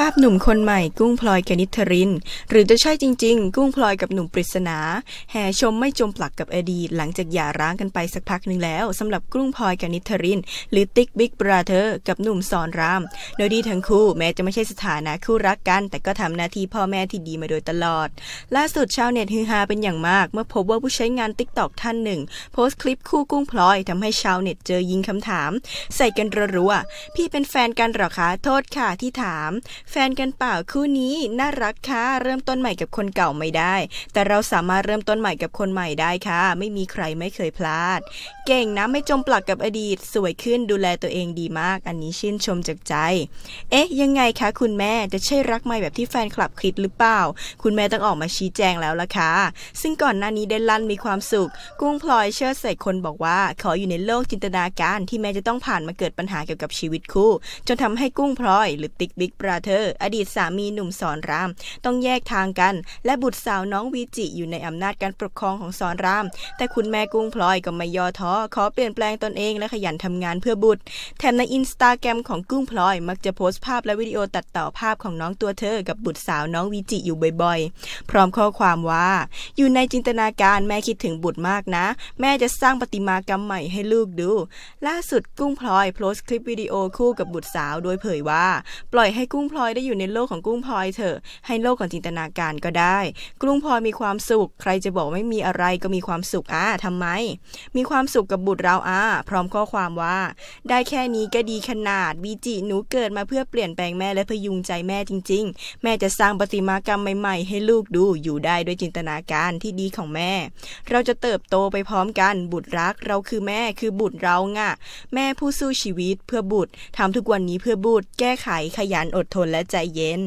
ภาพหนุ่มคนใหม่กุ้งพลอยกนิทรินหรือจะใช่จริงๆ กุ้งพลอยกับหนุ่มปริศนาแห่ชมไม่จมปลักกับอดีตหลังจากหย่าร้างกันไปสักพักหนึ่งแล้ว สำหรับกุ้งพลอยกนิทรินหรือติ๊กบิ๊กบราเธอร์กับหนุ่มสอนรามโดยดีทั้งคู่แม้จะไม่ใช่สถานะคู่รักกัน แต่ก็ทำหน้าที่พ่อแม่ที่ดีมาโดยตลอดล่าสุดชาวเน็ตฮือฮาเป็นอย่างมากเมื่อพบว่าผู้ใช้งานติ๊กตอกท่านหนึ่งโพสต์คลิปคู่กุ้งพลอยทำให้ชาวเน็ตเจอยิงคำถาม ใส่กันรัวๆพี่เป็นแฟนกันหรอคะโทษค่ะที่ถามแฟนกันเปล่าคู่นี้น่ารักค่ะเริ่มต้นใหม่กับคนเก่าไม่ได้ แต่เราสามารถเริ่มต้นใหม่กับคนใหม่ได้ค่ะไม่มีใครไม่เคยพลาด เก่งนะ ไม่จมปลักกับอดีต สวยขึ้นดูแลตัวเองดีมาก อันนี้ชื่นชมจากใจ เอ๊ะยังไงคะ คุณแม่จะใช่รักใหม่แบบที่แฟนคลับคิดหรือเปล่า คุณแม่ต้องออกมาชี้แจงแล้วล่ะค่ะ ซึ่งก่อนหน้านี้เดนลันมีความสุข กุ้งพลอยเชิดใส่คนบอกว่าขออยู่ในโลกจินตนาการ ที่แม่จะต้องผ่านมาเกิดปัญหาเกี่ยวกับชีวิตคู่ จนทำให้กุ้งพลอยหรือติ๊กบิ๊กปราเธออร์อดีตสามีหนุ่มสอนราม ต้องแยกทางกัน และบุตรสาวน้องวีจิ อยู่ในอำนาจการปกครองของสอนราม แต่คุณแม่กุ้งพลอยก็ไม่ย่อท้อขอเปลี่ยนแปลงตนเองและขยันทำงานเพื่อบุตรแถมในอินสตาแกรมของกุ้งพลอย มักจะโพสต์ภาพและวิดีโอตัดต่อภาพของน้องตัวเธอ กับบุตรสาวน้องวีจิอยู่บ่อยๆ พร้อมข้อความว่า อยู่ในจินตนาการแม่คิดถึงบุตรมากนะ แม่จะสร้างปฏิมากรรมใหม่ให้ลูกดู ล่าสุดกุ้งพลอยโพสต์คลิปวิดีโอคู่กับบุตรสาวโดยเผยว่า ปล่อยให้กุ้งพลพลอยได้อยู่ในโลกของกุ้งพลอยเถอะ ให้โลกของจินตนาการก็ได้กุ้งพลอยมีความสุข ใครจะบอกไม่มีอะไรก็มีความสุขอ่ะทำไมมีความสุขกับบุตรเราอ่ะพร้อมข้อความว่า ได้แค่นี้ก็ดีขนาดวีจิหนูเกิดมาเพื่อเปลี่ยนแปลงแม่และพยุงใจแม่จริงๆ แม่จะสร้างประติมากรรมใหม่ๆ ให้ลูกดูอยู่ได้ด้วยจินตนาการที่ดีของแม่ เราจะเติบโตไปพร้อมกัน บุตรรักเราคือแม่คือบุตรเราง่ะแม่ผู้สู้ชีวิตเพื่อบุตรทำทุกวันนี้เพื่อบุตรแก้ไขขยันอดทนและใจเย็น